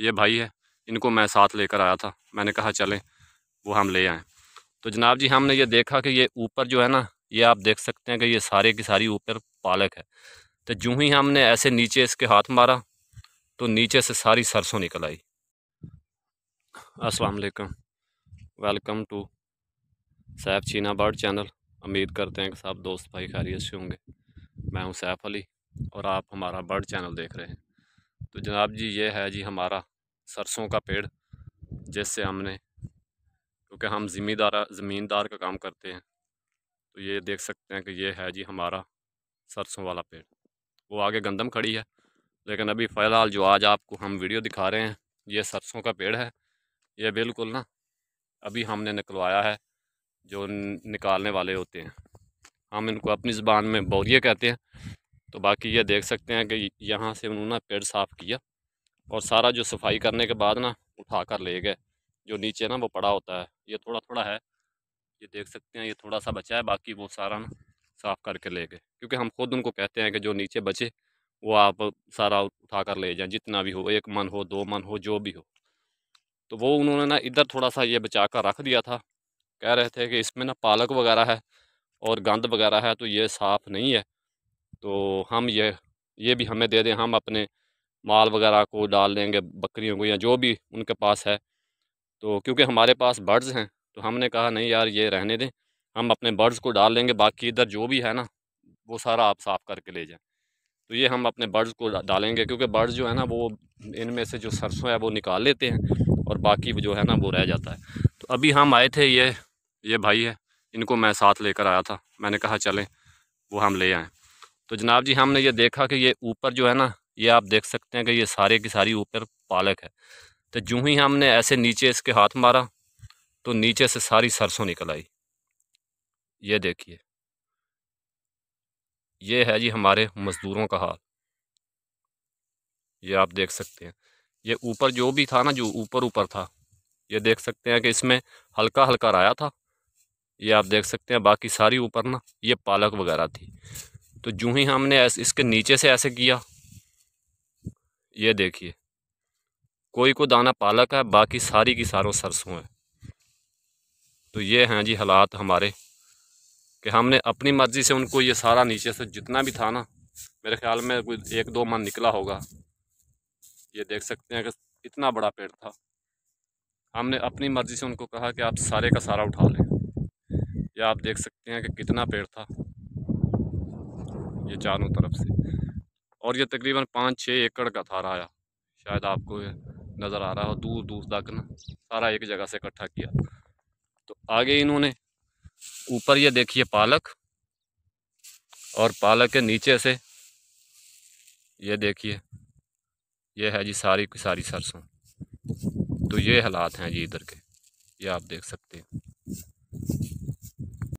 ये भाई है इनको मैं साथ लेकर आया था मैंने कहा चलें वो हम ले आएँ तो जनाब जी हमने ये देखा कि ये ऊपर जो है ना ये आप देख सकते हैं कि ये सारे की सारी ऊपर पालक है तो जूँ ही हमने ऐसे नीचे इसके हाथ मारा तो नीचे से सारी सरसों निकल आई अस्सलाम वालेकुम वेलकम टू सैफ चीना बर्ड चैनल उम्मीद करते हैं कि सब दोस्त भाई खैरियत से होंगे मैं हूं सैफ अली और आप हमारा बर्ड चैनल देख रहे हैं तो जनाब जी ये है जी हमारा सरसों का पेड़ जैसे हमने क्योंकि हम ज़िमीदार ज़मींदार का काम करते हैं तो ये देख सकते हैं कि ये है जी हमारा सरसों वाला पेड़ वो आगे गंदम खड़ी है लेकिन अभी फ़िलहाल जो आज आपको हम वीडियो दिखा रहे हैं ये सरसों का पेड़ है ये बिल्कुल ना अभी हमने निकलवाया है जो निकालने वाले होते हैं हम इनको अपनी ज़बान में बौरिया कहते हैं तो बाकी ये देख सकते हैं कि यहाँ से उन्होंने ना पेड़ साफ़ किया और सारा जो सफाई करने के बाद ना उठा कर ले गए जो नीचे ना वो पड़ा होता है ये थोड़ा थोड़ा है ये देख सकते हैं ये थोड़ा सा बचा है बाकी वो सारा ना साफ़ करके ले गए क्योंकि हम खुद उनको कहते हैं कि जो नीचे बचे वो आप सारा उठा कर ले जाएं जितना भी हो एक मन हो दो मन हो जो भी हो तो वो उन्होंने ना इधर थोड़ा सा ये बचा कर रख दिया था कह रहे थे कि इसमें ना पालक वगैरह है और गंद वगैरह है तो ये साफ़ नहीं है तो हम ये ये भी हमें दे दें हम अपने माल वगैरह को डाल देंगे बकरियों को या जो भी उनके पास है तो क्योंकि हमारे पास बर्ड्स हैं तो हमने कहा नहीं यार ये रहने दें हम अपने बर्ड्स को डाल लेंगे बाकी इधर जो भी है ना वो सारा आप साफ़ करके ले जाएं तो ये हम अपने बर्ड्स को डालेंगे क्योंकि बर्ड्स जो है ना वो इनमें से जो सरसों है वो निकाल लेते हैं और बाकी जो है ना वो रह जाता है तो अभी हम आए थे ये ये भाई है इनको मैं साथ लेकर आया था मैंने कहा चलें वो हम ले आएँ तो जनाब जी हमने ये देखा कि ये ऊपर जो है ना ये आप देख सकते हैं कि ये सारे की सारी ऊपर पालक है तो जूँ ही हमने ऐसे नीचे इसके हाथ मारा तो नीचे से सारी सरसों निकल आई ये देखिए ये है जी हमारे मज़दूरों का हाल ये आप देख सकते हैं ये ऊपर जो भी था ना जो ऊपर ऊपर था ये देख सकते हैं कि इसमें हल्का हल्का राया था ये आप देख सकते हैं बाकी सारी ऊपर ना ये पालक वगैरह थी तो जू ही हमने इसके नीचे से ऐसे किया ये देखिए कोई को दाना पालक है बाकी सारी की सारों सरसों है तो ये हैं जी हालात हमारे कि हमने अपनी मर्ज़ी से उनको ये सारा नीचे से जितना भी था ना मेरे ख्याल में कोई एक दो मन निकला होगा ये देख सकते हैं कि इतना बड़ा पेड़ था हमने अपनी मर्ज़ी से उनको कहा कि आप सारे का सारा उठा लें या आप देख सकते हैं कि कितना पेड़ था ये चारों तरफ से और ये तकरीबन पाँच छः एकड़ का था रहा शायद आपको नज़र आ रहा हो दूर दूर तक ना सारा एक जगह से इकट्ठा किया तो आगे इन्होंने ऊपर ये देखिए पालक और पालक के नीचे से ये देखिए ये है जी सारी की सारी सरसों तो ये हालात हैं जी इधर के ये आप देख सकते हैं